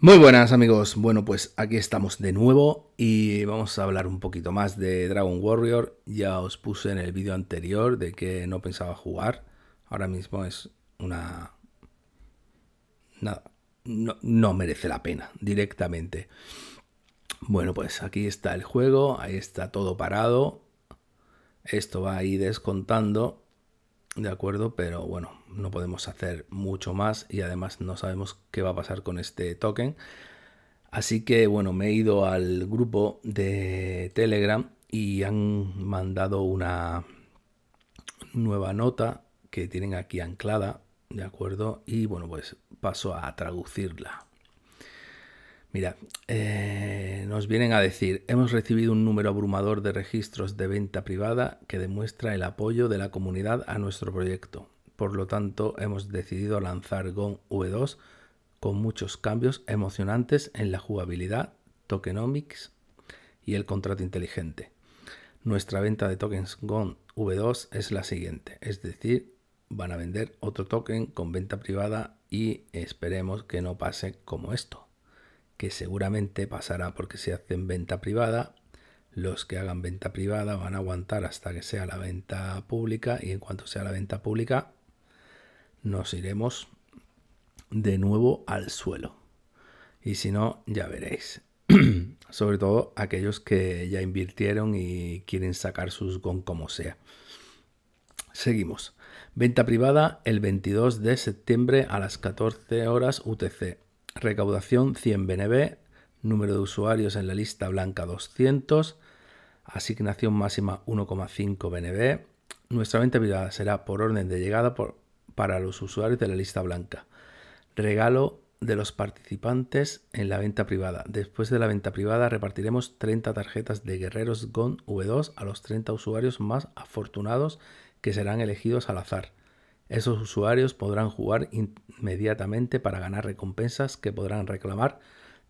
Muy buenas amigos, bueno pues aquí estamos de nuevo y vamos a hablar un poquito más de Dragon Warrior. Ya os puse en el vídeo anterior de que no pensaba jugar, ahora mismo es una... Nada, no, merece la pena directamente. Bueno pues aquí está el juego, ahí está todo parado, esto va a ir descontando ¿De acuerdo? Pero bueno, no podemos hacer mucho más y además no sabemos qué va a pasar con este token. Así que bueno, me he ido al grupo de Telegram y han mandado una nueva nota que tienen aquí anclada, ¿de acuerdo? Y bueno, pues paso a traducirla. Mira, eh, nos vienen a decir, hemos recibido un número abrumador de registros de venta privada que demuestra el apoyo de la comunidad a nuestro proyecto. Por lo tanto, hemos decidido lanzar GON V2 con muchos cambios emocionantes en la jugabilidad, tokenomics y el contrato inteligente. Nuestra venta de tokens GON V2 es la siguiente, es decir, van a vender otro token con venta privada y esperemos que no pase como esto que seguramente pasará porque se hacen venta privada, los que hagan venta privada van a aguantar hasta que sea la venta pública y en cuanto sea la venta pública nos iremos de nuevo al suelo. Y si no, ya veréis. Sobre todo aquellos que ya invirtieron y quieren sacar sus GON como sea. Seguimos. Venta privada el 22 de septiembre a las 14 horas UTC recaudación 100 BNB, número de usuarios en la lista blanca 200, asignación máxima 1,5 BNB. Nuestra venta privada será por orden de llegada para los usuarios de la lista blanca. Regalo de los participantes en la venta privada. Después de la venta privada repartiremos 30 tarjetas de Guerreros GON V2 a los 30 usuarios más afortunados que serán elegidos al azar. Esos usuarios podrán jugar inmediatamente para ganar recompensas que podrán reclamar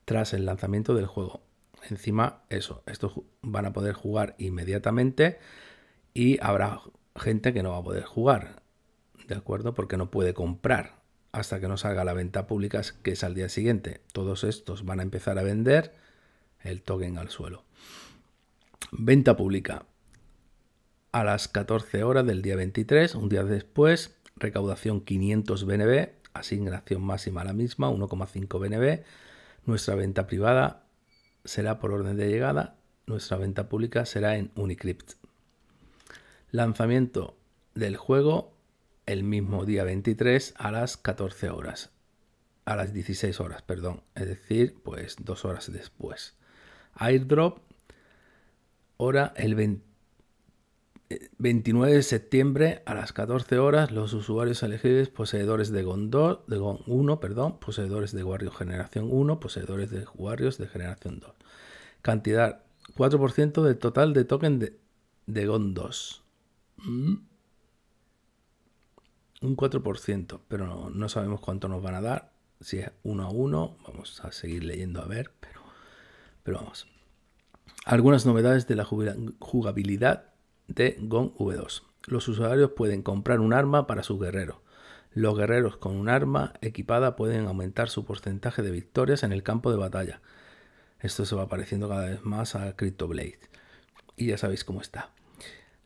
tras el lanzamiento del juego. Encima, eso, estos van a poder jugar inmediatamente y habrá gente que no va a poder jugar, ¿de acuerdo? Porque no puede comprar hasta que no salga la venta pública, que es al día siguiente. Todos estos van a empezar a vender el token al suelo. Venta pública. A las 14 horas del día 23, un día después, recaudación 500 BNB, asignación máxima la misma, 1,5 BNB, nuestra venta privada será por orden de llegada, nuestra venta pública será en Unicrypt. Lanzamiento del juego el mismo día 23 a las 14 horas, a las 16 horas, perdón, es decir, pues dos horas después. Airdrop, hora el 23. 29 de septiembre a las 14 horas, los usuarios elegibles poseedores de Gon, de Gon 1, perdón, poseedores de Warriors Generación 1, poseedores de Warriors de Generación 2. Cantidad 4% del total de token de, de GON 2. ¿Mm? Un 4%, pero no, sabemos cuánto nos van a dar. Si es 1 a 1, vamos a seguir leyendo a ver, pero, pero vamos. Algunas novedades de la jugabilidad de Gon V2. Los usuarios pueden comprar un arma para su guerrero Los guerreros con un arma equipada pueden aumentar su porcentaje de victorias en el campo de batalla. Esto se va pareciendo cada vez más a CryptoBlade. Y ya sabéis cómo está.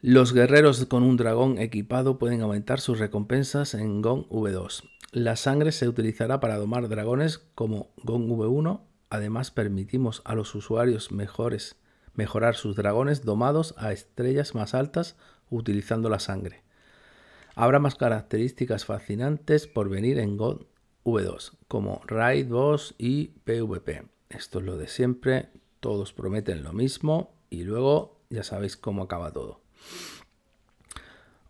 Los guerreros con un dragón equipado pueden aumentar sus recompensas en Gon V2. La sangre se utilizará para domar dragones como Gon V1. Además permitimos a los usuarios mejores mejorar sus dragones domados a estrellas más altas utilizando la sangre. Habrá más características fascinantes por venir en God V2, como Raid Boss y PvP. Esto es lo de siempre, todos prometen lo mismo y luego ya sabéis cómo acaba todo.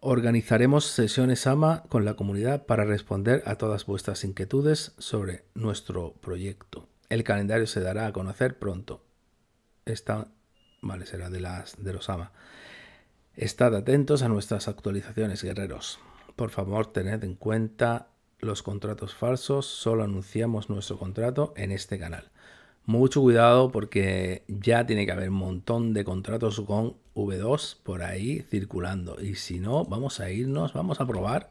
Organizaremos sesiones AMA con la comunidad para responder a todas vuestras inquietudes sobre nuestro proyecto. El calendario se dará a conocer pronto. Esta Vale, será de, las, de los AMA. Estad atentos a nuestras actualizaciones, guerreros. Por favor, tened en cuenta los contratos falsos. Solo anunciamos nuestro contrato en este canal. Mucho cuidado porque ya tiene que haber un montón de contratos con V2 por ahí circulando. Y si no, vamos a irnos, vamos a probar.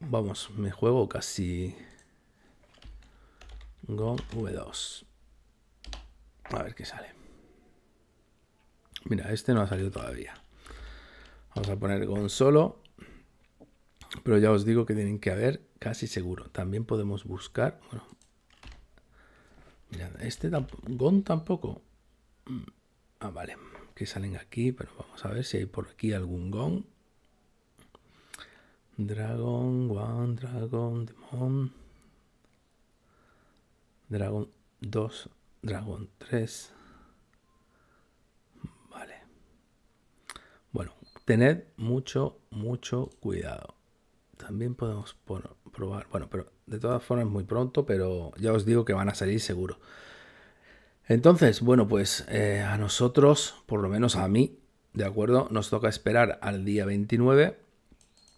Vamos, me juego casi con V2. A ver qué sale. Mira, este no ha salido todavía. Vamos a poner solo. Pero ya os digo que tienen que haber casi seguro. También podemos buscar. Bueno. Mirad, este tampoco. Gon tampoco. Mm, ah, vale. Que salen aquí, pero vamos a ver si hay por aquí algún Gon. Dragon, One, Dragon, Demon. Dragon 2, Dragon 3. tened mucho, mucho cuidado. También podemos probar, bueno, pero de todas formas muy pronto, pero ya os digo que van a salir seguro. Entonces, bueno, pues eh, a nosotros, por lo menos a mí, ¿de acuerdo? Nos toca esperar al día 29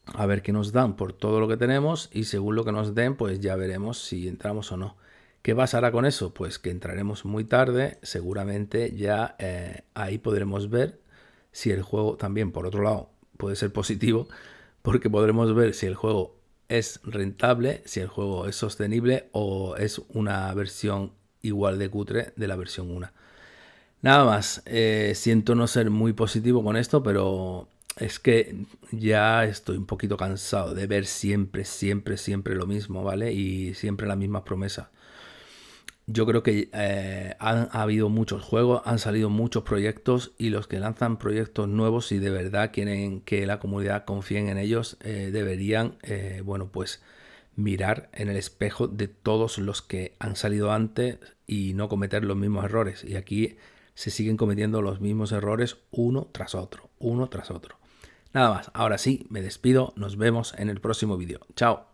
a ver qué nos dan por todo lo que tenemos y según lo que nos den, pues ya veremos si entramos o no. ¿Qué pasará con eso? Pues que entraremos muy tarde, seguramente ya eh, ahí podremos ver si el juego también, por otro lado, puede ser positivo, porque podremos ver si el juego es rentable, si el juego es sostenible o es una versión igual de cutre de la versión 1. Nada más, eh, siento no ser muy positivo con esto, pero es que ya estoy un poquito cansado de ver siempre, siempre, siempre lo mismo, ¿vale? Y siempre las mismas promesas yo creo que eh, han ha habido muchos juegos, han salido muchos proyectos y los que lanzan proyectos nuevos, y de verdad quieren que la comunidad confíe en ellos, eh, deberían, eh, bueno, pues mirar en el espejo de todos los que han salido antes y no cometer los mismos errores. Y aquí se siguen cometiendo los mismos errores uno tras otro, uno tras otro. Nada más, ahora sí, me despido, nos vemos en el próximo vídeo. Chao.